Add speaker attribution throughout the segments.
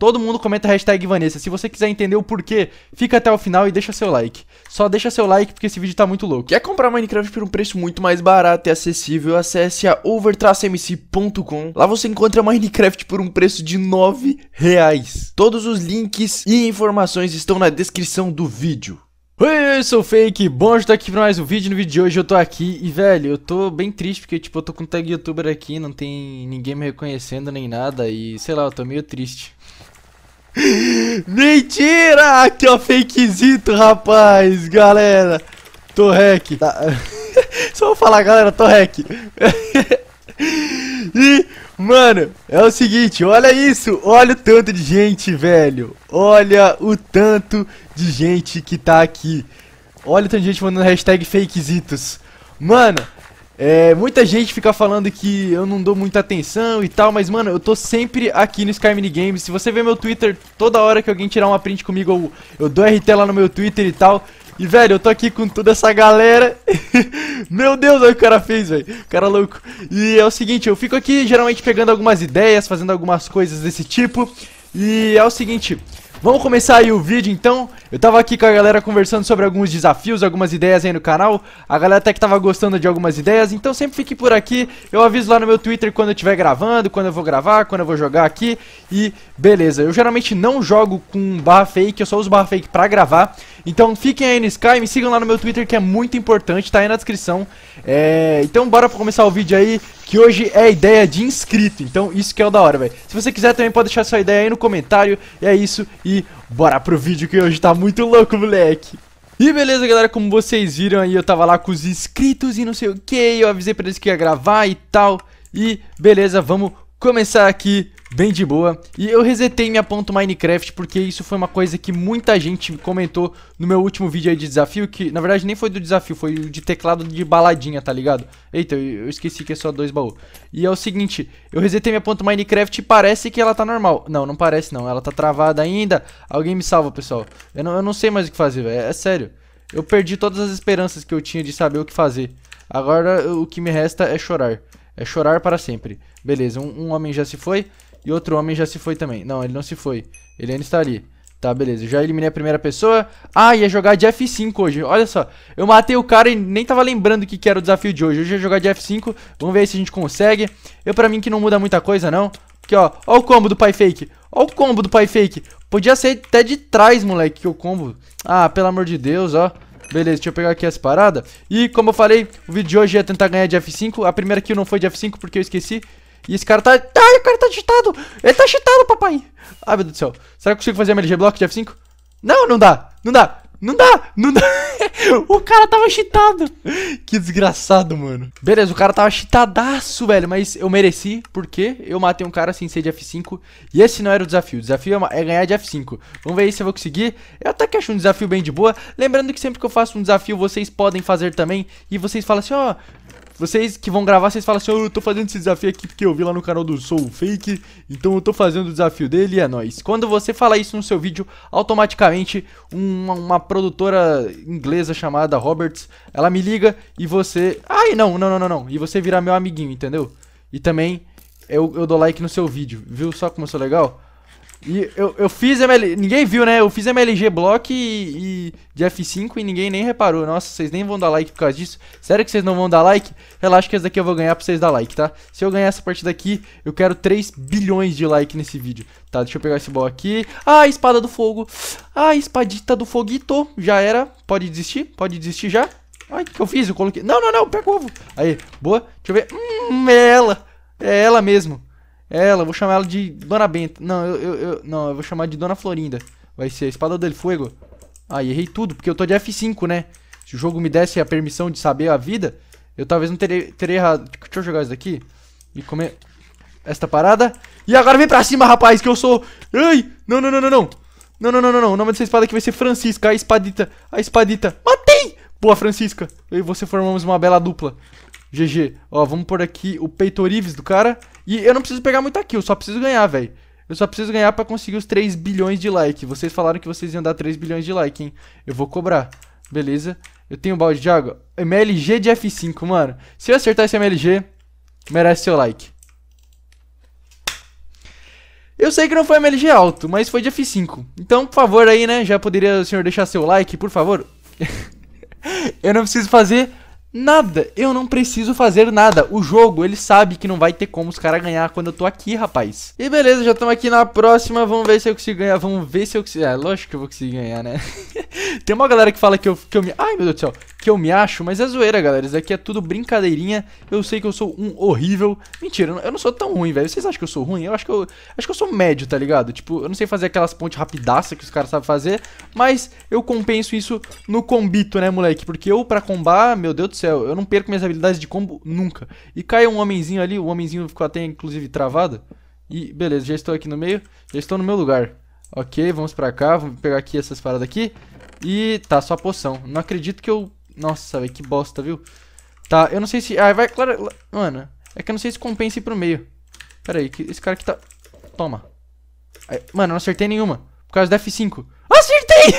Speaker 1: Todo mundo comenta a hashtag Vanessa. Se você quiser entender o porquê, fica até o final e deixa seu like. Só deixa seu like porque esse vídeo tá muito louco. Quer comprar Minecraft por um preço muito mais barato e acessível? Acesse a overtracemc.com. Lá você encontra Minecraft por um preço de 9 reais. Todos os links e informações estão na descrição do vídeo. Oi, eu sou o Fake, bom estar aqui pra mais um vídeo. No vídeo de hoje eu tô aqui e, velho, eu tô bem triste porque, tipo, eu tô com um tag youtuber aqui, não tem ninguém me reconhecendo nem nada e, sei lá, eu tô meio triste. Mentira! que é o fakezito, rapaz, galera. Tô hack. Tá. Só vou falar, galera, tô hack. e, mano, é o seguinte, olha isso. Olha o tanto de gente, velho. Olha o tanto de gente que tá aqui. Olha o tanto de gente mandando hashtag fakezitos. Mano, é, muita gente fica falando que eu não dou muita atenção e tal, mas mano, eu tô sempre aqui no Sky Mini Games. Se você ver meu Twitter, toda hora que alguém tirar uma print comigo, eu, eu dou RT lá no meu Twitter e tal. E velho, eu tô aqui com toda essa galera. meu Deus, olha o que o cara fez, velho. Cara louco. E é o seguinte, eu fico aqui geralmente pegando algumas ideias, fazendo algumas coisas desse tipo. E é o seguinte, Vamos começar aí o vídeo então. Eu tava aqui com a galera conversando sobre alguns desafios, algumas ideias aí no canal. A galera até que tava gostando de algumas ideias, então sempre fique por aqui. Eu aviso lá no meu Twitter quando eu estiver gravando, quando eu vou gravar, quando eu vou jogar aqui. E beleza, eu geralmente não jogo com barra fake, eu só uso barra fake pra gravar. Então fiquem aí no Sky, me sigam lá no meu Twitter que é muito importante, tá aí na descrição. É... Então bora começar o vídeo aí, que hoje é ideia de inscrito, então isso que é o da hora, velho. Se você quiser também pode deixar sua ideia aí no comentário, e é isso, e bora pro vídeo que hoje tá muito louco, moleque. E beleza, galera, como vocês viram aí, eu tava lá com os inscritos e não sei o que, eu avisei pra eles que ia gravar e tal. E beleza, vamos começar aqui bem de boa. E eu resetei minha ponto Minecraft porque isso foi uma coisa que muita gente comentou no meu último vídeo aí de desafio, que na verdade nem foi do desafio, foi de teclado de baladinha, tá ligado? Eita, eu esqueci que é só dois baús. E é o seguinte, eu resetei minha ponto Minecraft e parece que ela tá normal. Não, não parece não, ela tá travada ainda. Alguém me salva, pessoal. Eu não, eu não sei mais o que fazer, velho, é, é sério. Eu perdi todas as esperanças que eu tinha de saber o que fazer. Agora o que me resta é chorar. É chorar para sempre. Beleza, um, um homem já se foi. E outro homem já se foi também. Não, ele não se foi. Ele ainda está ali. Tá, beleza. já eliminei a primeira pessoa. Ah, ia jogar de F5 hoje. Olha só. Eu matei o cara e nem tava lembrando o que, que era o desafio de hoje. Hoje ia jogar de F5. Vamos ver se a gente consegue. Eu, pra mim, que não muda muita coisa, não. Aqui, ó. Ó o combo do pai fake. Ó o combo do pai fake. Podia ser até de trás, moleque, que o combo. Ah, pelo amor de Deus, ó. Beleza, deixa eu pegar aqui as paradas. E, como eu falei, o vídeo de hoje é tentar ganhar de F5. A primeira kill não foi de F5 porque eu esqueci. E esse cara tá... Ai, o cara tá cheatado. Ele tá cheatado, papai. Ai, ah, meu Deus do céu. Será que eu consigo fazer MLG Block de F5? Não, não dá. Não dá. Não dá. Não dá. o cara tava cheatado. Que desgraçado, mano. Beleza, o cara tava cheatadaço, velho. Mas eu mereci, porque eu matei um cara sem ser de F5. E esse não era o desafio. O desafio é, é ganhar de F5. Vamos ver aí se eu vou conseguir. Eu até que acho um desafio bem de boa. Lembrando que sempre que eu faço um desafio, vocês podem fazer também. E vocês falam assim, ó... Oh, vocês que vão gravar, vocês falam assim, oh, eu tô fazendo esse desafio aqui porque eu vi lá no canal do Soul Fake, então eu tô fazendo o desafio dele e é nóis. Quando você fala isso no seu vídeo, automaticamente uma, uma produtora inglesa chamada Roberts, ela me liga e você... Ai, não, não, não, não, não. E você virar meu amiguinho, entendeu? E também eu, eu dou like no seu vídeo, viu só como eu sou legal? E eu, eu fiz ML... Ninguém viu, né? Eu fiz MLG Block e, e de F5 e ninguém nem reparou. Nossa, vocês nem vão dar like por causa disso. Sério que vocês não vão dar like? Relaxa que essa daqui eu vou ganhar pra vocês dar like, tá? Se eu ganhar essa partida aqui, eu quero 3 bilhões de like nesse vídeo. Tá, deixa eu pegar esse ball aqui. Ah, espada do fogo. Ah, espadita do foguito. Já era. Pode desistir? Pode desistir já? Ai, o que eu fiz? Eu coloquei... Não, não, não. Pega o ovo. Aí, boa. Deixa eu ver. Hum, é ela. É ela mesmo. Ela, vou chamar ela de Dona Benta. Não, eu, eu, eu, não, eu vou chamar de Dona Florinda. Vai ser a Espada del Fuego. Ah, errei tudo, porque eu tô de F5, né? Se o jogo me desse a permissão de saber a vida, eu talvez não teria, teria errado. Deixa eu jogar isso daqui e comer esta parada. E agora vem pra cima, rapaz, que eu sou... Ai, não, não, não, não, não. Não, não, não, não, não. O nome dessa espada aqui vai ser Francisca, a espadita, a espadita. Matei! Boa, Francisca. Eu e você formamos uma bela dupla. GG. Ó, vamos por aqui o peito do cara. E eu não preciso pegar muita kill, só preciso ganhar, velho. Eu só preciso ganhar pra conseguir os 3 bilhões de like. Vocês falaram que vocês iam dar 3 bilhões de like, hein? Eu vou cobrar. Beleza. Eu tenho um balde de água. MLG de F5, mano. Se eu acertar esse MLG, merece seu like. Eu sei que não foi MLG alto, mas foi de F5. Então, por favor, aí, né? Já poderia o senhor deixar seu like, por favor? eu não preciso fazer Nada, eu não preciso fazer nada. O jogo, ele sabe que não vai ter como os caras ganhar quando eu tô aqui, rapaz. E beleza, já estamos aqui na próxima. Vamos ver se eu consigo ganhar. Vamos ver se eu consigo. É, lógico que eu vou conseguir ganhar, né? Tem uma galera que fala que eu, que eu me. Ai, meu Deus do céu. Que eu me acho, mas é zoeira, galera. Isso aqui é tudo brincadeirinha. Eu sei que eu sou um horrível. Mentira, eu não sou tão ruim, velho. Vocês acham que eu sou ruim? Eu acho que eu. Acho que eu sou médio, tá ligado? Tipo, eu não sei fazer aquelas pontes rapidaça que os caras sabem fazer. Mas eu compenso isso no combito, né, moleque? Porque eu, pra combar, meu Deus do céu, eu não perco minhas habilidades de combo nunca. E cai um homenzinho ali, o homenzinho ficou até inclusive travado. E beleza, já estou aqui no meio, já estou no meu lugar. Ok, vamos pra cá, vamos pegar aqui essas paradas aqui. E tá, só poção. Não acredito que eu... Nossa, que bosta, viu? Tá, eu não sei se... Ah, vai, claro... Mano, é que eu não sei se compensa ir pro meio. Pera aí, que esse cara aqui tá... Toma. Mano, eu não acertei nenhuma. Por causa da F5. Acertei!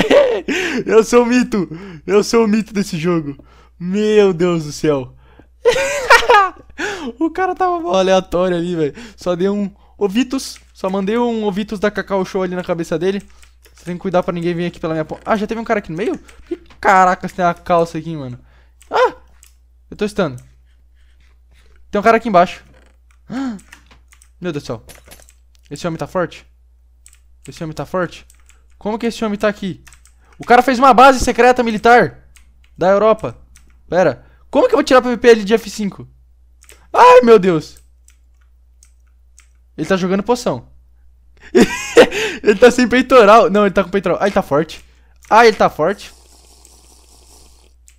Speaker 1: eu sou o mito! Eu sou o mito desse jogo. Meu Deus do céu. o cara tava aleatório ali, velho. Só dei um ovitos. Só mandei um ovitos da Cacau Show ali na cabeça dele. Você tem que cuidar pra ninguém vir aqui pela minha ponta. Ah, já teve um cara aqui no meio? Caraca, você tem uma calça aqui, mano. Ah! Eu tô estando. Tem um cara aqui embaixo. Meu Deus do céu. Esse homem tá forte? Esse homem tá forte? Como que esse homem tá aqui? O cara fez uma base secreta militar da Europa. Pera. Como que eu vou tirar PVP ele de F5? Ai, meu Deus. Ele tá jogando poção. ele tá sem peitoral. Não, ele tá com peitoral. Ah, ele tá forte. Ah, ele tá forte.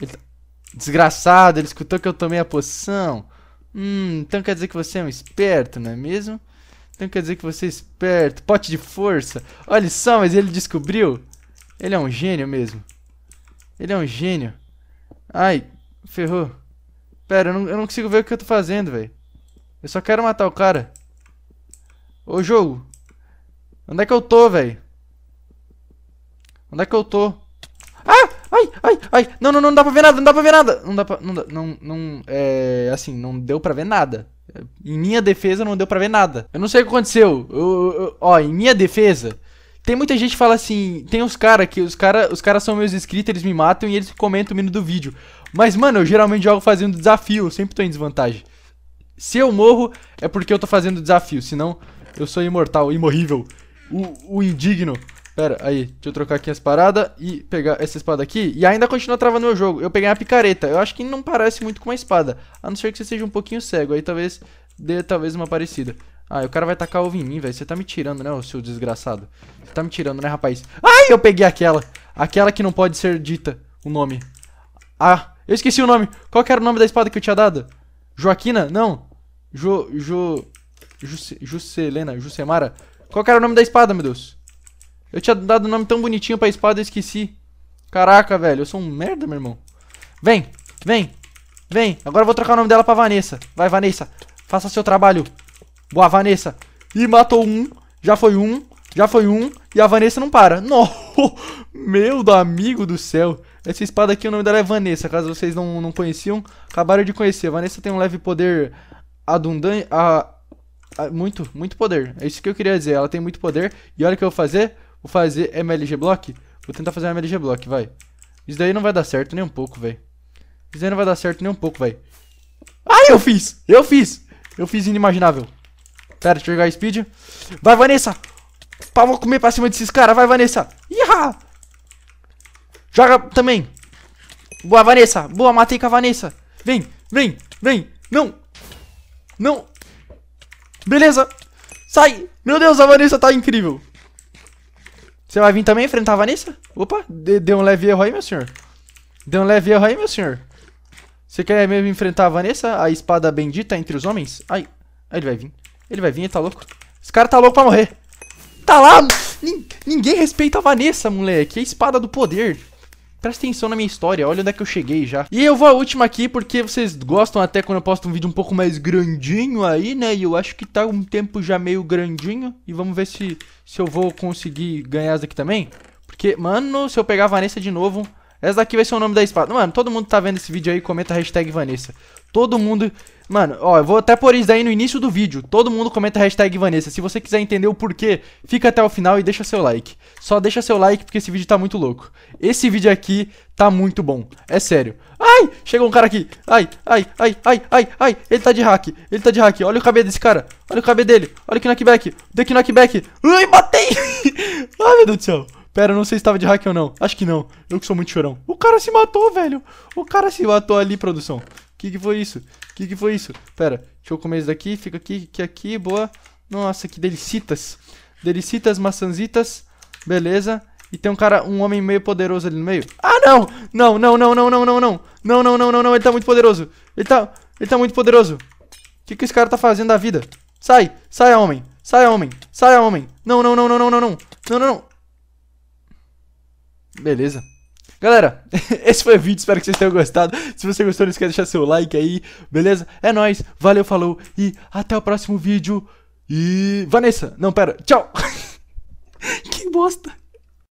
Speaker 1: Ele tá... Desgraçado, ele escutou que eu tomei a poção. Hum, então quer dizer que você é um esperto, não é mesmo? Então quer dizer que você é esperto. Pote de força. Olha só, mas ele descobriu. Ele é um gênio mesmo. Ele é um gênio. Ai, ferrou. Pera, eu não, eu não consigo ver o que eu tô fazendo, velho. Eu só quero matar o cara. Ô, jogo. Onde é que eu tô, velho? Onde é que eu tô? Ah! Ai, ai, ai. Não, não, não dá pra ver nada, não dá pra ver nada. Não dá pra... Não, não, não é... Assim, não deu pra ver nada. Em minha defesa não deu para ver nada. Eu não sei o que aconteceu. Eu, eu, ó, em minha defesa, tem muita gente que fala assim, tem uns caras que os cara os caras são meus inscritos, eles me matam e eles comentam o menino do vídeo. Mas, mano, eu geralmente jogo fazendo desafio, eu sempre tô em desvantagem. Se eu morro, é porque eu tô fazendo desafio, senão eu sou imortal, imorrível, o, o indigno. Pera, aí, deixa eu trocar aqui as paradas e pegar essa espada aqui. E ainda continua travando meu jogo. Eu peguei a picareta. Eu acho que não parece muito com uma espada. A não ser que você seja um pouquinho cego. Aí talvez dê talvez uma parecida. Ah, o cara vai tacar ovo em mim, velho. Você tá me tirando, né, ô seu desgraçado? Você tá me tirando, né, rapaz? Ai, eu peguei aquela. Aquela que não pode ser dita o nome. Ah, eu esqueci o nome. Qual que era o nome da espada que eu tinha dado? Joaquina? Não. Jo... Jo... Juscelena? Jussemara? Qual que era o nome da espada, meu Deus? Eu tinha dado um nome tão bonitinho pra espada e esqueci. Caraca, velho. Eu sou um merda, meu irmão. Vem, vem, vem. Agora eu vou trocar o nome dela pra Vanessa. Vai, Vanessa. Faça seu trabalho. Boa, Vanessa. E matou um. Já foi um. Já foi um. E a Vanessa não para. No, meu do amigo do céu. Essa espada aqui, o nome dela é Vanessa. Caso vocês não, não conheciam, acabaram de conhecer. A Vanessa tem um leve poder adundante. A, ah, a, ah, muito, muito poder. É isso que eu queria dizer. Ela tem muito poder. E olha o que eu vou fazer. Vou fazer MLG Block? Vou tentar fazer um MLG Block, vai. Isso daí não vai dar certo nem um pouco, velho. Isso daí não vai dar certo nem um pouco, vai. Ai, eu fiz! Eu fiz! Eu fiz inimaginável. Pera, deixa eu jogar speed. Vai, Vanessa! Pá, vou comer pra cima desses caras. Vai, Vanessa! Iha! Joga também! Boa, Vanessa! Boa, matei com a Vanessa! Vem, vem, vem! Não! Não! Beleza! Sai! Meu Deus, a Vanessa tá incrível! Você vai vir também enfrentar a Vanessa? Opa, deu um leve erro aí, meu senhor. Deu um leve erro aí, meu senhor. Você quer mesmo enfrentar a Vanessa, a espada bendita entre os homens? Ai, ele vai vir. Ele vai vir, ele tá louco. Esse cara tá louco pra morrer. Tá lá! Ninguém respeita a Vanessa, moleque. É a espada do poder. Presta atenção na minha história, olha onde é que eu cheguei já. E eu vou a última aqui, porque vocês gostam até quando eu posto um vídeo um pouco mais grandinho aí, né? E eu acho que tá um tempo já meio grandinho. E vamos ver se, se eu vou conseguir ganhar essa aqui também. Porque, mano, se eu pegar a Vanessa de novo, essa daqui vai ser o nome da espada. Mano, todo mundo tá vendo esse vídeo aí, comenta a hashtag Vanessa. Todo mundo... Mano, ó, eu vou até pôr isso daí no início do vídeo. Todo mundo comenta a hashtag Vanessa. Se você quiser entender o porquê, fica até o final e deixa seu like. Só deixa seu like porque esse vídeo tá muito louco. Esse vídeo aqui tá muito bom. É sério. Ai, chegou um cara aqui. Ai, ai, ai, ai, ai, ai. Ele tá de hack. Ele tá de hack. Olha o cabelo desse cara. Olha o cabelo dele. Olha o knockback. Deu que knockback. Ai, batei. ai, meu Deus do céu. Pera, eu não sei se tava de hack ou não. Acho que não. Eu que sou muito chorão. O cara se matou, velho. O cara se matou ali, produção. O que, que foi isso? O que, que foi isso? Pera, deixa eu comer isso daqui. Fica aqui, aqui, aqui. Boa. Nossa, que delicitas. Delicitas, maçãzitas. Beleza. E tem um cara, um homem meio poderoso ali no meio. Ah, não! Não, não, não, não, não, não, não. Não, não, não, não, não. Ele tá muito poderoso. Ele tá, ele tá muito poderoso. O que, que esse cara tá fazendo da vida? Sai, sai, homem. Sai, homem. Sai, homem. Não, não, não, não, não, não, não. Não, não, não. Beleza. Galera, esse foi o vídeo, espero que vocês tenham gostado. Se você gostou, não esquece de deixar seu like aí, beleza? É nóis, valeu, falou e até o próximo vídeo. E. Vanessa, não, pera, tchau! que bosta!